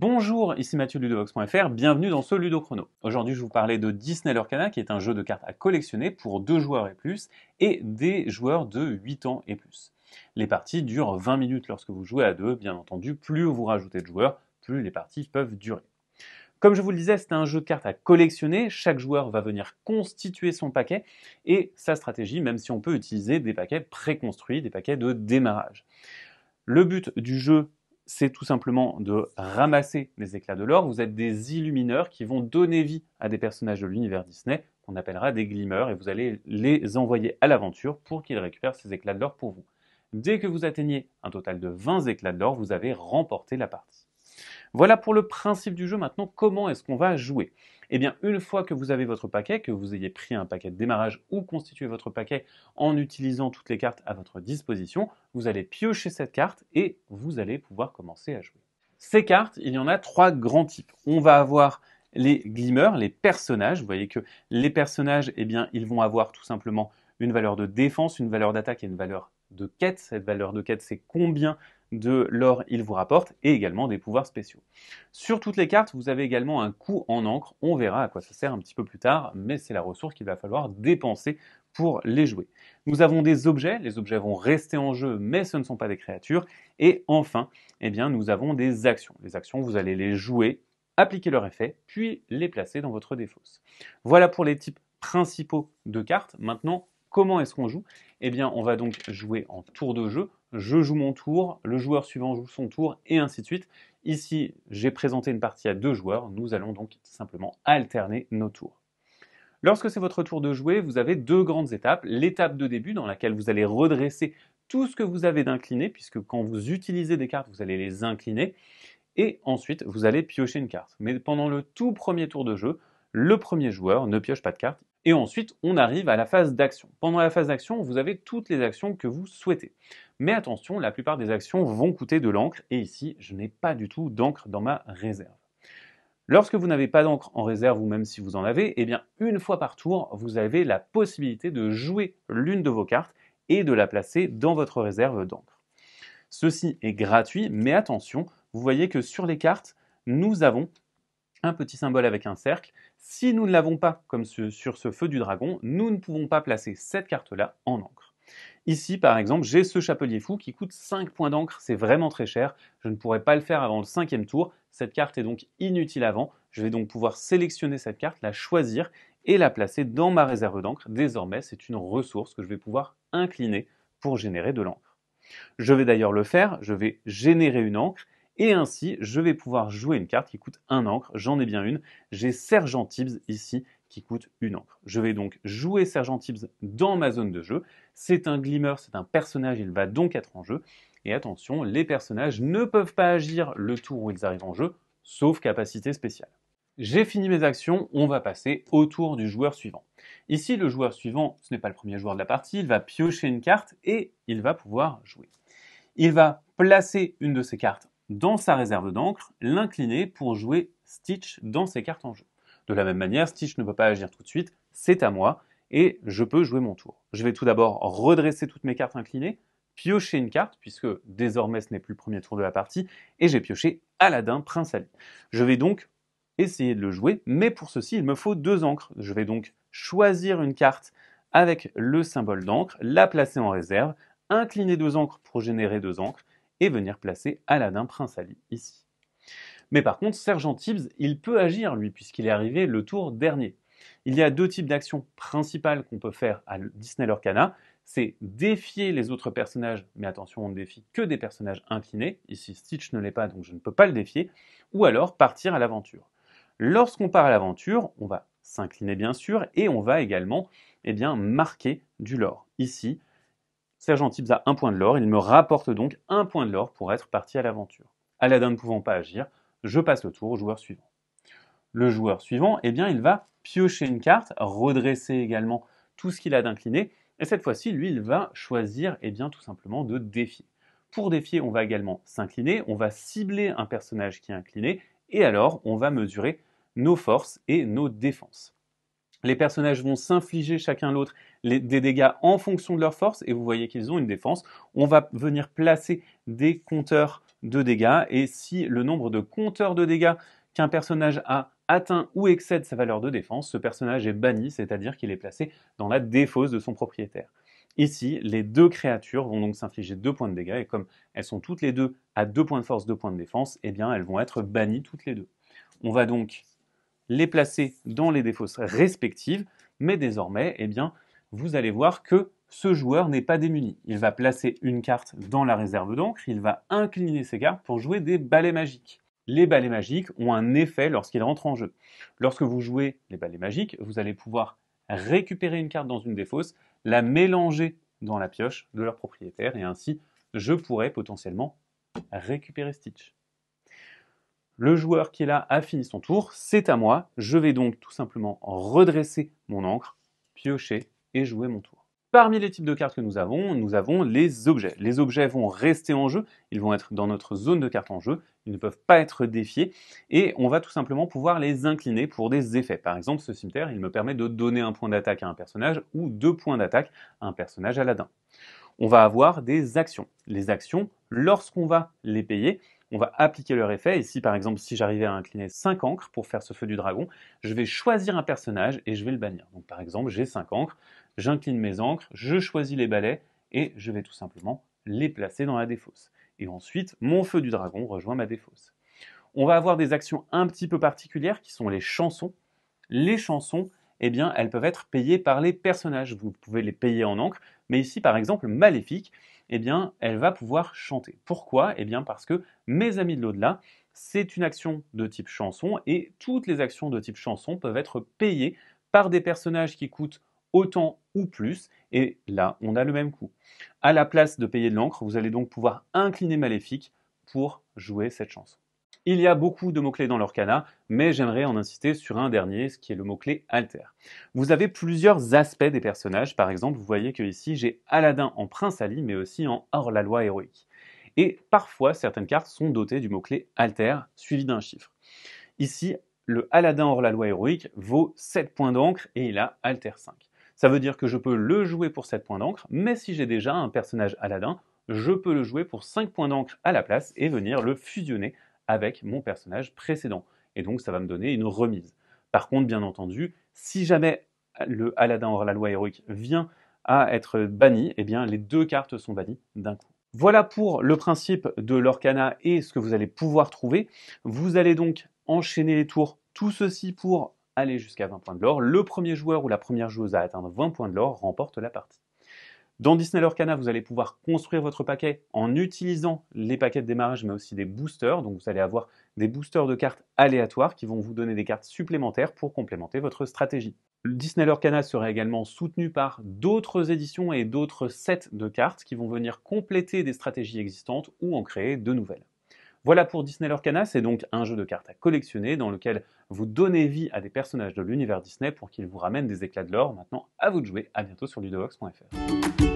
Bonjour, ici Mathieu Ludovox.fr, bienvenue dans ce Ludo Chrono. Aujourd'hui, je vous parlais de Disney Lurkana, qui est un jeu de cartes à collectionner pour deux joueurs et plus, et des joueurs de 8 ans et plus. Les parties durent 20 minutes lorsque vous jouez à deux, bien entendu, plus vous rajoutez de joueurs, plus les parties peuvent durer. Comme je vous le disais, c'est un jeu de cartes à collectionner, chaque joueur va venir constituer son paquet et sa stratégie, même si on peut utiliser des paquets préconstruits, des paquets de démarrage. Le but du jeu c'est tout simplement de ramasser des éclats de l'or. Vous êtes des illumineurs qui vont donner vie à des personnages de l'univers Disney qu'on appellera des glimmers et vous allez les envoyer à l'aventure pour qu'ils récupèrent ces éclats de l'or pour vous. Dès que vous atteignez un total de 20 éclats de l'or, vous avez remporté la partie. Voilà pour le principe du jeu. Maintenant, comment est-ce qu'on va jouer eh bien, une fois que vous avez votre paquet, que vous ayez pris un paquet de démarrage ou constitué votre paquet en utilisant toutes les cartes à votre disposition, vous allez piocher cette carte et vous allez pouvoir commencer à jouer. Ces cartes, il y en a trois grands types. On va avoir les glimmers, les personnages. Vous voyez que les personnages, eh bien, ils vont avoir tout simplement une valeur de défense, une valeur d'attaque et une valeur de quête. Cette valeur de quête, c'est combien de l'or il vous rapporte, et également des pouvoirs spéciaux. Sur toutes les cartes, vous avez également un coût en encre, on verra à quoi ça sert un petit peu plus tard, mais c'est la ressource qu'il va falloir dépenser pour les jouer. Nous avons des objets, les objets vont rester en jeu, mais ce ne sont pas des créatures. Et enfin, eh bien, nous avons des actions. Les actions, vous allez les jouer, appliquer leur effet, puis les placer dans votre défausse. Voilà pour les types principaux de cartes. Maintenant, comment est-ce qu'on joue Eh bien, on va donc jouer en tour de jeu je joue mon tour, le joueur suivant joue son tour, et ainsi de suite. Ici, j'ai présenté une partie à deux joueurs, nous allons donc simplement alterner nos tours. Lorsque c'est votre tour de jouer, vous avez deux grandes étapes. L'étape de début dans laquelle vous allez redresser tout ce que vous avez d'incliné, puisque quand vous utilisez des cartes, vous allez les incliner, et ensuite vous allez piocher une carte. Mais pendant le tout premier tour de jeu, le premier joueur ne pioche pas de carte, et ensuite, on arrive à la phase d'action. Pendant la phase d'action, vous avez toutes les actions que vous souhaitez. Mais attention, la plupart des actions vont coûter de l'encre, et ici, je n'ai pas du tout d'encre dans ma réserve. Lorsque vous n'avez pas d'encre en réserve, ou même si vous en avez, eh bien, une fois par tour, vous avez la possibilité de jouer l'une de vos cartes et de la placer dans votre réserve d'encre. Ceci est gratuit, mais attention, vous voyez que sur les cartes, nous avons un petit symbole avec un cercle. Si nous ne l'avons pas, comme sur ce feu du dragon, nous ne pouvons pas placer cette carte-là en encre. Ici, par exemple, j'ai ce chapelier fou qui coûte 5 points d'encre, c'est vraiment très cher. Je ne pourrais pas le faire avant le cinquième tour. Cette carte est donc inutile avant. Je vais donc pouvoir sélectionner cette carte, la choisir et la placer dans ma réserve d'encre. Désormais, c'est une ressource que je vais pouvoir incliner pour générer de l'encre. Je vais d'ailleurs le faire, je vais générer une encre et ainsi, je vais pouvoir jouer une carte qui coûte un encre. J'en ai bien une. J'ai Sergent Tibbs ici qui coûte une encre. Je vais donc jouer Sergent Tibbs dans ma zone de jeu. C'est un glimmer, c'est un personnage, il va donc être en jeu. Et attention, les personnages ne peuvent pas agir le tour où ils arrivent en jeu, sauf capacité spéciale. J'ai fini mes actions, on va passer au tour du joueur suivant. Ici, le joueur suivant, ce n'est pas le premier joueur de la partie, il va piocher une carte et il va pouvoir jouer. Il va placer une de ses cartes dans sa réserve d'encre l'incliner pour jouer Stitch dans ses cartes en jeu. De la même manière, Stitch ne peut pas agir tout de suite, c'est à moi, et je peux jouer mon tour. Je vais tout d'abord redresser toutes mes cartes inclinées, piocher une carte, puisque désormais ce n'est plus le premier tour de la partie, et j'ai pioché Aladdin, Prince Ali. Je vais donc essayer de le jouer, mais pour ceci, il me faut deux encres. Je vais donc choisir une carte avec le symbole d'encre, la placer en réserve, incliner deux encres pour générer deux encres, et venir placer Aladdin Prince Ali ici. Mais par contre, Sergent Tibbs, il peut agir, lui, puisqu'il est arrivé le tour dernier. Il y a deux types d'actions principales qu'on peut faire à Disney Lorcana. C'est défier les autres personnages, mais attention, on ne défie que des personnages inclinés. Ici, Stitch ne l'est pas, donc je ne peux pas le défier. Ou alors partir à l'aventure. Lorsqu'on part à l'aventure, on va s'incliner bien sûr, et on va également eh bien, marquer du lore. Ici, Sergent Tibbs a un point de l'or, il me rapporte donc un point de l'or pour être parti à l'aventure. Aladdin ne pouvant pas agir, je passe le tour au joueur suivant. Le joueur suivant, eh bien, il va piocher une carte, redresser également tout ce qu'il a d'incliné, et cette fois-ci, lui, il va choisir, eh bien, tout simplement de défier. Pour défier, on va également s'incliner, on va cibler un personnage qui est incliné, et alors on va mesurer nos forces et nos défenses. Les personnages vont s'infliger chacun l'autre des dégâts en fonction de leur force, et vous voyez qu'ils ont une défense. On va venir placer des compteurs de dégâts et si le nombre de compteurs de dégâts qu'un personnage a atteint ou excède sa valeur de défense, ce personnage est banni, c'est-à-dire qu'il est placé dans la défausse de son propriétaire. Ici, les deux créatures vont donc s'infliger deux points de dégâts et comme elles sont toutes les deux à deux points de force, deux points de défense, eh bien elles vont être bannies toutes les deux. On va donc les placer dans les défausses respectives, mais désormais, eh bien, vous allez voir que ce joueur n'est pas démuni. Il va placer une carte dans la réserve d'encre, il va incliner ses cartes pour jouer des balais magiques. Les balais magiques ont un effet lorsqu'ils rentrent en jeu. Lorsque vous jouez les balais magiques, vous allez pouvoir récupérer une carte dans une défausse, la mélanger dans la pioche de leur propriétaire, et ainsi je pourrais potentiellement récupérer Stitch le joueur qui est là a fini son tour, c'est à moi. Je vais donc tout simplement redresser mon encre, piocher et jouer mon tour. Parmi les types de cartes que nous avons, nous avons les objets. Les objets vont rester en jeu, ils vont être dans notre zone de cartes en jeu, ils ne peuvent pas être défiés, et on va tout simplement pouvoir les incliner pour des effets. Par exemple, ce cimetière, il me permet de donner un point d'attaque à un personnage ou deux points d'attaque à un personnage Aladdin. On va avoir des actions. Les actions, lorsqu'on va les payer, on va appliquer leur effet. Ici, par exemple, si j'arrivais à incliner 5 encres pour faire ce feu du dragon, je vais choisir un personnage et je vais le bannir. Donc par exemple, j'ai 5 encres, j'incline mes encres, je choisis les balais et je vais tout simplement les placer dans la défausse. Et ensuite, mon feu du dragon rejoint ma défausse. On va avoir des actions un petit peu particulières qui sont les chansons. Les chansons, eh bien, elles peuvent être payées par les personnages. Vous pouvez les payer en encre, mais ici, par exemple, Maléfique, eh bien, elle va pouvoir chanter. Pourquoi Eh bien, parce que mes amis de l'au-delà, c'est une action de type chanson et toutes les actions de type chanson peuvent être payées par des personnages qui coûtent autant ou plus et là, on a le même coût. À la place de payer de l'encre, vous allez donc pouvoir incliner Maléfique pour jouer cette chanson. Il y a beaucoup de mots-clés dans l'Orcana, mais j'aimerais en insister sur un dernier, ce qui est le mot-clé alter. Vous avez plusieurs aspects des personnages, par exemple, vous voyez que ici j'ai Aladdin en prince Ali, mais aussi en hors-la-loi héroïque. Et parfois, certaines cartes sont dotées du mot-clé alter, suivi d'un chiffre. Ici, le Aladdin hors-la-loi héroïque vaut 7 points d'encre et il a alter 5. Ça veut dire que je peux le jouer pour 7 points d'encre, mais si j'ai déjà un personnage Aladdin, je peux le jouer pour 5 points d'encre à la place et venir le fusionner avec mon personnage précédent. Et donc, ça va me donner une remise. Par contre, bien entendu, si jamais le Aladdin hors la loi héroïque vient à être banni, eh bien, les deux cartes sont bannies d'un coup. Voilà pour le principe de l'Orcana et ce que vous allez pouvoir trouver. Vous allez donc enchaîner les tours, tout ceci pour aller jusqu'à 20 points de l'or. Le premier joueur ou la première joueuse à atteindre 20 points de l'or remporte la partie. Dans Disney Lorcana, vous allez pouvoir construire votre paquet en utilisant les paquets de démarrage, mais aussi des boosters. Donc vous allez avoir des boosters de cartes aléatoires qui vont vous donner des cartes supplémentaires pour complémenter votre stratégie. Disney Lorcana sera également soutenu par d'autres éditions et d'autres sets de cartes qui vont venir compléter des stratégies existantes ou en créer de nouvelles. Voilà pour Disney Lorcana, c'est donc un jeu de cartes à collectionner dans lequel vous donnez vie à des personnages de l'univers Disney pour qu'ils vous ramènent des éclats de l'or. Maintenant, à vous de jouer, à bientôt sur ludovox.fr.